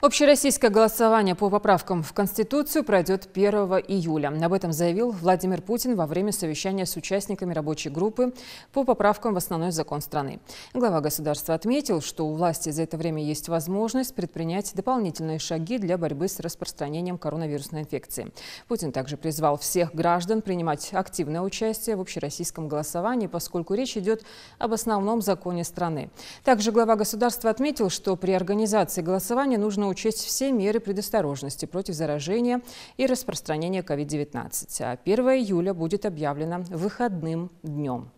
Общероссийское голосование по поправкам в Конституцию пройдет 1 июля. Об этом заявил Владимир Путин во время совещания с участниками рабочей группы по поправкам в основной закон страны. Глава государства отметил, что у власти за это время есть возможность предпринять дополнительные шаги для борьбы с распространением коронавирусной инфекции. Путин также призвал всех граждан принимать активное участие в общероссийском голосовании, поскольку речь идет об основном законе страны. Также глава государства отметил, что при организации голосования нужно учесть все меры предосторожности против заражения и распространения COVID-19. а 1 июля будет объявлено выходным днем.